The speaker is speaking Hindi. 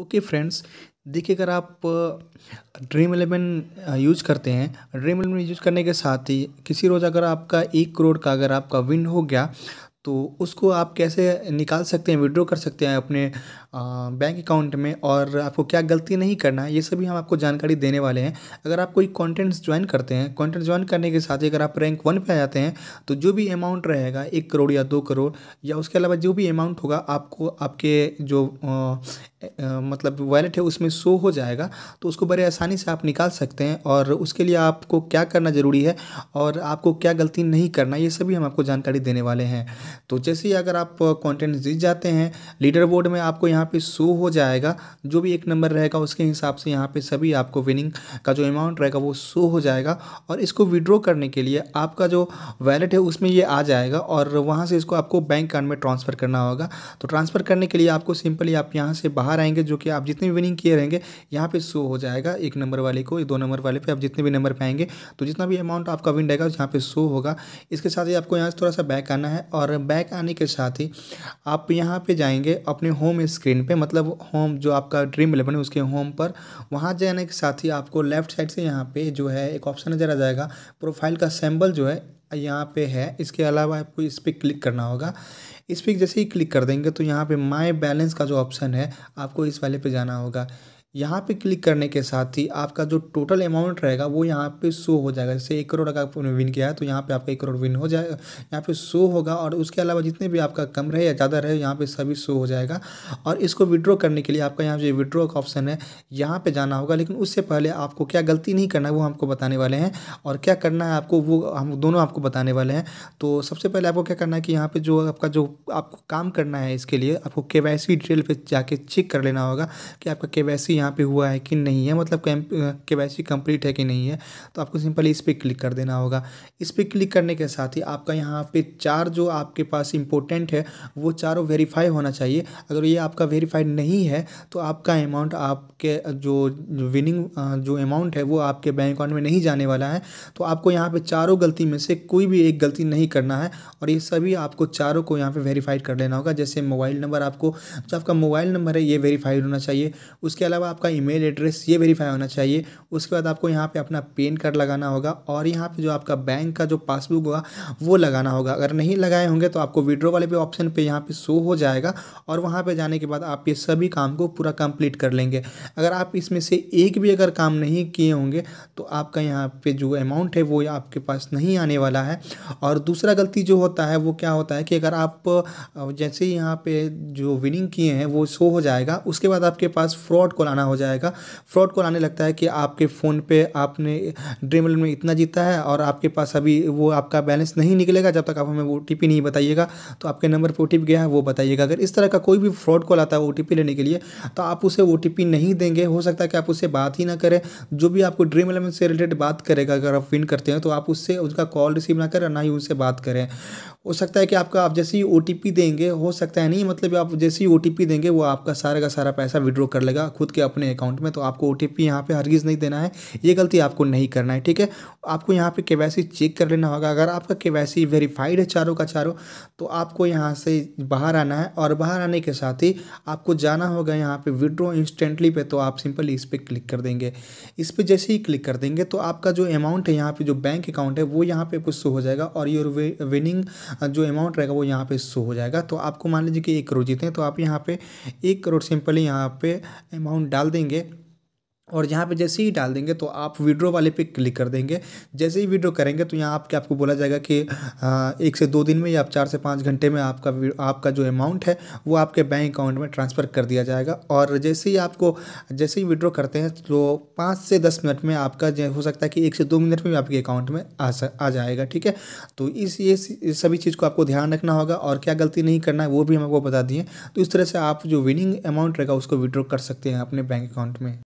ओके फ्रेंड्स देखिए अगर आप ड्रीम इलेवन यूज करते हैं ड्रीम इलेवन यूज करने के साथ ही किसी रोज़ अगर आपका एक करोड़ का अगर आपका विन हो गया तो उसको आप कैसे निकाल सकते हैं विड्रॉ कर सकते हैं अपने बैंक अकाउंट में और आपको क्या गलती नहीं करना है ये सभी हम आपको जानकारी देने वाले हैं अगर आप कोई कॉन्टेंट्स ज्वाइन करते हैं कॉन्टेंट ज्वाइन करने के साथ ही अगर आप रैंक वन पे आ जाते हैं तो जो भी अमाउंट रहेगा एक करोड़ या दो करोड़ या उसके अलावा जो भी अमाउंट होगा आपको आपके जो आ, आ, मतलब वैलेट है उसमें शो हो जाएगा तो उसको बड़े आसानी से आप निकाल सकते हैं और उसके लिए आपको क्या करना ज़रूरी है और आपको क्या गलती नहीं करना ये सभी हम आपको जानकारी देने वाले हैं तो जैसे ही अगर आप कॉन्टेंट्स जीत जाते हैं लीडर बोर्ड में आपको यहाँ यहाँ पे शो हो जाएगा जो भी एक नंबर रहेगा उसके हिसाब से यहाँ पे सभी आपको विनिंग का जो अमाउंट रहेगा वो शो हो जाएगा और इसको विड्रॉ करने के लिए आपका जो वैलेट है उसमें ये आ जाएगा और वहाँ से इसको आपको बैंक अकाउंट में ट्रांसफ़र करना होगा तो ट्रांसफ़र करने के लिए आपको सिंपली आप यहाँ से बाहर आएंगे जो कि आप जितने भी विनिंग किए रहेंगे यहाँ पर शो हो जाएगा एक नंबर वाले को दो नंबर वाले पे आप जितने भी नंबर पाएंगे तो जितना भी अमाउंट आपका विन रहेगा यहाँ पर शो होगा इसके साथ ही आपको यहाँ से थोड़ा सा बैक आना है और बैक आने के साथ ही आप यहाँ पर जाएंगे अपने होम स्क्रीन स्क्रीन पे मतलब होम जो आपका ड्रीम इलेवन है उसके होम पर वहाँ जाने के साथ ही आपको लेफ्ट साइड से यहाँ पे जो है एक ऑप्शन नज़र आ जाएगा प्रोफाइल का सैम्बल जो है यहाँ पे है इसके अलावा आपको इस पर क्लिक करना होगा इस पर जैसे ही क्लिक कर देंगे तो यहाँ पे माय बैलेंस का जो ऑप्शन है आपको इस वाले पे जाना होगा यहाँ पे क्लिक करने के साथ ही आपका जो टोटल अमाउंट रहेगा वो यहाँ पे शो हो जाएगा जैसे एक करोड़ अगर आपने विन किया है तो यहाँ पे आपका एक करोड़ विन हो जाएगा यहाँ पे शो होगा और उसके अलावा जितने भी आपका कम रहे या ज़्यादा रहे यहाँ पे सभी शो हो जाएगा और इसको विड्रॉ करने के लिए आपका यहाँ जो विड्रॉ का ऑप्शन है यहाँ पर जाना होगा लेकिन उससे पहले आपको क्या गलती नहीं करना है वो हमको बताने वाले हैं और क्या करना है आपको वो हम दोनों आपको बताने वाले हैं तो सबसे पहले आपको क्या करना है कि यहाँ पर जो आपका जो आपको काम करना है इसके लिए आपको के डिटेल पर जाके चेक कर लेना होगा कि आपका के वाई यहाँ पे हुआ है कि नहीं है मतलब कैम के कंप्लीट है कि नहीं है तो आपको सिंपली इस पर क्लिक कर देना होगा इस पर क्लिक करने के साथ ही आपका यहाँ पे चार जो आपके पास इंपॉर्टेंट है वो चारों वेरीफाई होना चाहिए अगर ये आपका वेरीफाइड नहीं है तो आपका अमाउंट आपके जो विनिंग जो अमाउंट है वो आपके बैंक अकाउंट में नहीं जाने वाला है तो आपको यहाँ पे चारों गलती में से कोई भी एक गलती नहीं करना है और ये सभी आपको चारों को यहाँ पे वेरीफाइड कर लेना होगा जैसे मोबाइल नंबर आपको जो आपका मोबाइल नंबर है ये वेरीफाइड होना चाहिए उसके अलावा आपका ईमेल एड्रेस ये वेरीफाई होना चाहिए उसके बाद आपको यहाँ पे अपना पेन कार्ड लगाना होगा और यहाँ पे जो आपका बैंक का जो पासबुक होगा वो लगाना होगा अगर नहीं लगाए होंगे तो आपको विड्रो वाले पे ऑप्शन पे यहाँ पे शो हो जाएगा और वहाँ पे जाने के बाद आप ये सभी काम को पूरा कंप्लीट कर लेंगे अगर आप इसमें से एक भी अगर काम नहीं किए होंगे तो आपका यहाँ पर जो अमाउंट है वो आपके पास नहीं आने वाला है और दूसरा गलती जो होता है वो क्या होता है कि अगर आप जैसे यहाँ पर जो विनिंग किए हैं वो शो हो जाएगा उसके बाद आपके पास फ्रॉड कॉल आना हो जाएगा फ्रॉड कॉल आने लगता है कि आपके फ़ोन पे आपने ड्रीम में इतना जीता है और आपके पास अभी वो आपका बैलेंस नहीं निकलेगा जब तक आप हमें ओ नहीं बताइएगा तो आपके नंबर पर ओ गया है वो बताइएगा अगर इस तरह का कोई भी फ्रॉड कॉल आता है ओ लेने के लिए तो आप उसे ओ नहीं देंगे हो सकता है कि आप उससे बात ही ना करें जो भी आपको ड्रीम इलेवन से रिलेटेड बात करेगा अगर आप विन करते हैं तो आप उससे उसका कॉल रिसीव ना करें ना ही उनसे बात करें हो सकता है कि आपका आप जैसे ही ओ देंगे हो सकता है नहीं मतलब आप जैसे ही ओ देंगे वो आपका सारा का सारा पैसा विड्रॉ कर लेगा खुद के अपने अकाउंट में तो आपको ओ टी पी यहाँ पर हरगिज़ नहीं देना है ये गलती आपको नहीं करना है ठीक है आपको यहाँ पर के चेक कर लेना होगा अगर आपका के वेरीफाइड है चारों का चारों तो आपको यहाँ से बाहर आना है और बाहर आने के साथ ही आपको जाना होगा यहाँ पे विड्रॉ इंस्टेंटली पे तो आप सिंपली इस पर क्लिक कर देंगे इस पर जैसे ही क्लिक कर देंगे तो आपका जो अमाउंट है यहाँ पे जो बैंक अकाउंट है वो यहाँ पे कुछ शो हो जाएगा और योर विनिंग जो अमाउंट रहेगा वो यहाँ पे शो हो जाएगा तो आपको मान लीजिए कि एक करोड़ जीते हैं तो आप यहाँ पे एक करोड़ सिंपली यहाँ पे अमाउंट डाल देंगे और यहाँ पे जैसे ही डाल देंगे तो आप विड्रो वाले पे क्लिक कर देंगे जैसे ही विड्रो करेंगे तो यहाँ आपके आपको बोला जाएगा कि एक से दो दिन में या आप चार से पाँच घंटे में आपका आपका जो अमाउंट है वो आपके बैंक अकाउंट में ट्रांसफ़र कर दिया जाएगा और जैसे ही आपको जैसे ही विड्रो करते हैं तो पाँच से दस मिनट में आपका जो हो सकता है कि एक से दो मिनट में भी आपके अकाउंट में आ आ जाएगा ठीक है तो इस ये सभी चीज़ को आपको ध्यान रखना होगा और क्या गलती नहीं करना है वो भी हम आपको बता दिए तो इस तरह से आप जो विनिंग अमाउंट रहेगा उसको विड्रो कर सकते हैं अपने बैंक अकाउंट में